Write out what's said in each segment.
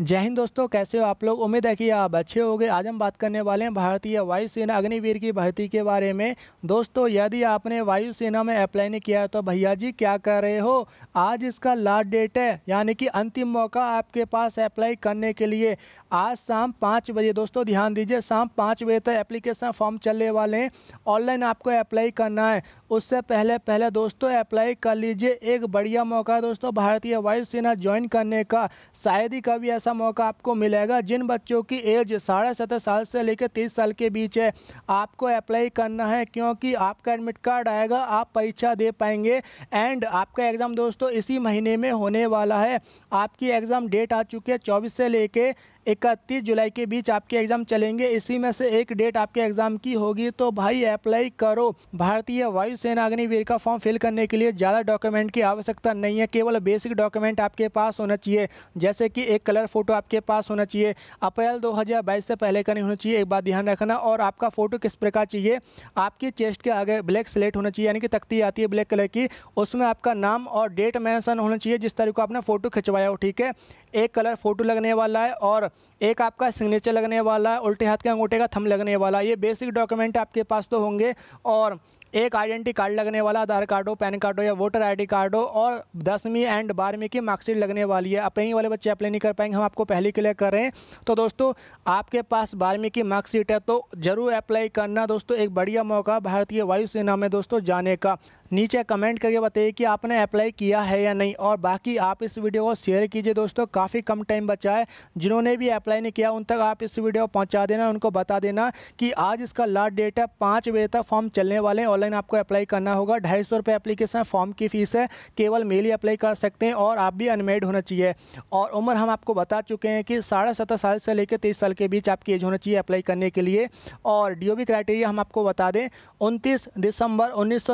जय हिंद दोस्तों कैसे हो आप लोग उम्मीद है कि आप अच्छे होंगे आज हम बात करने वाले हैं भारतीय वायुसेना अग्निवीर की भर्ती के बारे में दोस्तों यदि आपने वायुसेना में अप्लाई नहीं किया है तो भैया जी क्या कर रहे हो आज इसका लास्ट डेट है यानी कि अंतिम मौका आपके पास अप्लाई करने के लिए आज शाम पाँच बजे दोस्तों ध्यान दीजिए शाम पाँच बजे तक एप्लीकेशन फॉर्म चलने वाले हैं ऑनलाइन आपको अप्लाई करना है उससे पहले पहले दोस्तों अप्लाई कर लीजिए एक बढ़िया मौका दोस्तों भारतीय वायुसेना ज्वाइन करने का शायद ही कभी ऐसा मौका आपको मिलेगा जिन बच्चों की एज साढ़े सत्रह साल से लेकर तीस साल के बीच है आपको अप्लाई करना है क्योंकि आपका एडमिट कार्ड आएगा आप परीक्षा दे पाएंगे एंड आपका एग्ज़ाम दोस्तों इसी महीने में होने वाला है आपकी एग्ज़ाम डेट आ चुकी है चौबीस से लेकर इकतीस जुलाई के बीच आपके एग्ज़ाम चलेंगे इसी में से एक डेट आपके एग्ज़ाम की होगी तो भाई अप्लाई करो भारतीय वायुसेना अग्निवीर का फॉर्म फिल करने के लिए ज़्यादा डॉक्यूमेंट की आवश्यकता नहीं है केवल बेसिक डॉक्यूमेंट आपके पास होना चाहिए जैसे कि एक कलर फ़ोटो आपके पास होना चाहिए अप्रैल दो से पहले का नहीं होना चाहिए एक बात ध्यान रखना और आपका फ़ोटो किस प्रकार चाहिए आपकी चेस्ट के आगे ब्लैक स्लेट होना चाहिए यानी कि तख्ती आती है ब्लैक कलर की उसमें आपका नाम और डेट मैंसन होना चाहिए जिस तरीके को आपने फ़ोटो खिंचवाया हो ठीक है एक कलर फ़ोटो लगने वाला है और एक आपका सिग्नेचर लगने वाला उल्टे हाथ के अंगूठे का थम लगने वाला ये बेसिक डॉक्यूमेंट आपके पास तो होंगे और एक आइडेंटिटी कार्ड लगने वाला आधार कार्ड हो पैन कार्ड हो या वोटर आईडी कार्ड हो और दसवीं एंड बारहवीं की मार्कशीट लगने वाली है ही वाले बच्चे अप्लाई नहीं कर पाएंगे हम आपको पहले क्लियर कर रहे हैं तो दोस्तों आपके पास बारहवीं की मार्कशीट है तो ज़रूर अप्लाई करना दोस्तों एक बढ़िया मौका भारतीय वायुसेना में दोस्तों जाने का नीचे कमेंट करके बताइए कि आपने अप्लाई किया है या नहीं और बाकी आप इस वीडियो को शेयर कीजिए दोस्तों काफ़ी कम टाइम बचा है जिन्होंने भी अप्लाई नहीं किया उन तक आप इस वीडियो पहुँचा देना उनको बता देना कि आज इसका लास्ट डेट है पाँच बजे तक फॉर्म चलने वाले हैं ऑनलाइन आपको अप्लाई करना होगा ढाई सौ रुपये एप्लीकेशन फॉर्म की फ़ीस है केवल मेल ही अप्लाई कर सकते हैं और आप भी अनमेड होना चाहिए और उम्र हम आपको बता चुके हैं कि साढ़े सत्रह साल से लेकर तेईस साल के बीच आपकी एज होना चाहिए अप्लाई करने के लिए और डी क्राइटेरिया हम आपको बता दें उनतीस दिसंबर उन्नीस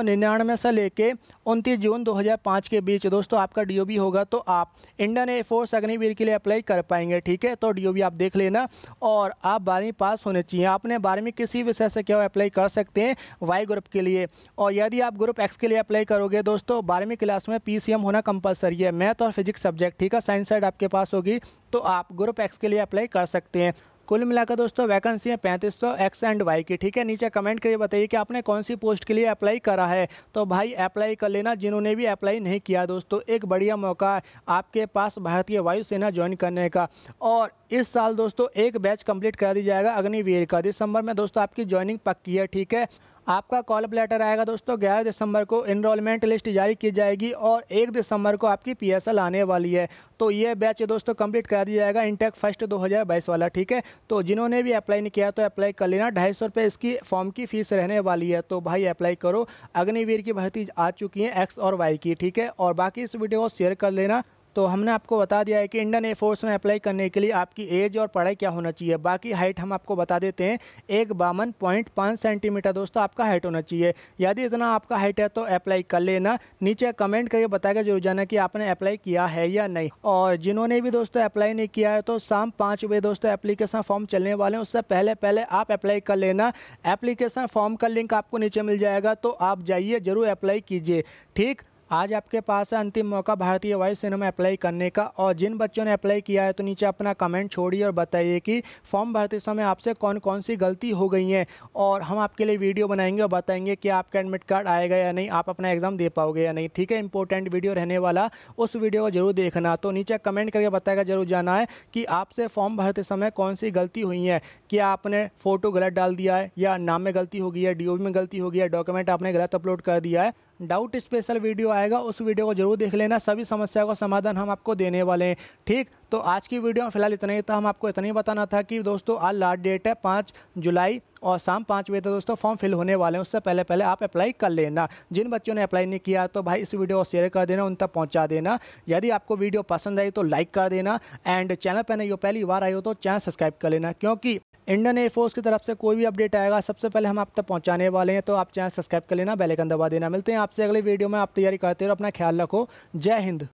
से से लेके उनतीस जून 2005 के बीच दोस्तों आपका डीओबी होगा तो आप इंडियन एयरफोर्स अग्निवीर के लिए अप्लाई कर पाएंगे ठीक है तो डीओबी आप देख लेना और आप बारहवीं पास होने चाहिए आपने बारहवीं किसी विषय से क्या अप्लाई कर सकते हैं वाई ग्रुप के लिए और यदि आप ग्रुप एक्स के लिए अप्लाई करोगे दोस्तों बारहवीं क्लास में पी होना कंपलसरी है मैथ और फिजिक्स सब्जेक्ट ठीक है साइंस साइड आपके पास होगी तो आप ग्रुप एक्स के लिए अप्लाई कर सकते हैं कुल मिलाकर दोस्तों वैकेंसी है पैंतीस सौ एक्स एंड वाई की ठीक है नीचे कमेंट करिए बताइए कि आपने कौन सी पोस्ट के लिए अप्लाई करा है तो भाई अप्लाई कर लेना जिन्होंने भी अप्लाई नहीं किया दोस्तों एक बढ़िया मौका है आपके पास भारतीय वायुसेना ज्वाइन करने का और इस साल दोस्तों एक बैच कंप्लीट करा दिया जाएगा अग्निवीर का दिसंबर में दोस्तों आपकी ज्वाइनिंग पक्की है ठीक है आपका अप लेटर आएगा दोस्तों 11 दिसंबर को इनरोलमेंट लिस्ट जारी की जाएगी और 1 दिसंबर को आपकी पीएसएल आने वाली है तो ये बैच दोस्तों कंप्लीट करा दिया जाएगा इंटेक फर्स्ट 2022 वाला ठीक है तो जिन्होंने भी अप्लाई नहीं किया तो अप्लाई कर लेना ढाई सौ रुपये इसकी फॉर्म की फ़ीस रहने वाली है तो भाई अप्लाई करो अग्निवीर की भर्ती आ चुकी है एक्स और वाई की ठीक है और बाकी इस वीडियो को शेयर कर लेना तो हमने आपको बता दिया है कि इंडियन एयरफोर्स में अप्लाई करने के लिए आपकी एज और पढ़ाई क्या होना चाहिए बाकी हाइट हम आपको बता देते हैं एक बावन पॉइंट पाँच सेंटीमीटर दोस्तों आपका हाइट होना चाहिए यदि इतना आपका हाइट है तो अप्लाई कर लेना नीचे कमेंट करके बताएगा जरूर जाना कि आपने अप्लाई किया है या नहीं और जिन्होंने भी दोस्तों अप्लाई नहीं किया है तो शाम पाँच बजे दोस्तों एप्लीकेशन फॉर्म चलने वाले हैं उससे पहले पहले आप अप्लाई कर लेना एप्लीकेशन फॉर्म का लिंक आपको नीचे मिल जाएगा तो आप जाइए ज़रूर अप्लाई कीजिए ठीक आज आपके पास है अंतिम मौका भारतीय वायुसेना में अप्लाई करने का और जिन बच्चों ने अप्लाई किया है तो नीचे अपना कमेंट छोड़िए और बताइए कि फॉर्म भरते समय आपसे कौन कौन सी गलती हो गई हैं और हम आपके लिए वीडियो बनाएंगे और बताएंगे कि आपका एडमिट कार्ड आएगा या नहीं आप अपना एग्ज़ाम दे पाओगे या नहीं ठीक है इंपॉर्टेंट वीडियो रहने वाला उस वीडियो को जरूर देखना तो नीचे कमेंट करके बताएगा जरूर जाना है कि आपसे फॉर्म भरते समय कौन सी गलती हुई है कि आपने फ़ोटो गलत डाल दिया है या नाम में गलती हो गई है डी में गलती हो गई है डॉक्यूमेंट आपने गलत अपलोड कर दिया है डाउट स्पेशल वीडियो आएगा उस वीडियो को जरूर देख लेना सभी समस्या का समाधान हम आपको देने वाले हैं ठीक तो आज की वीडियो में फिलहाल इतना ही था हम आपको इतना ही बताना था कि दोस्तों आज लास्ट डेट है पाँच जुलाई और शाम पाँच बजे तक दोस्तों फॉर्म फिल होने वाले हैं उससे पहले पहले आप अप्लाई कर लेना जिन बच्चों ने अप्लाई नहीं किया तो भाई इस वीडियो को शेयर कर देना उन तक पहुँचा देना यदि आपको वीडियो पसंद आई तो लाइक कर देना एंड चैनल पर नहीं हो पहली बार आई हो तो चैनल सब्सक्राइब कर लेना क्योंकि इंडियन एयरफोर्स की तरफ से कोई भी अपडेट आएगा सबसे पहले हम आप तक पहुँचाने वाले हैं तो आप चैनल सब्सक्राइब कर लेना बेलाइकन दबा देना मिलते हैं आपसे अगले वीडियो में आप तैयारी करते रहो अपना ख्याल रखो जय हिंद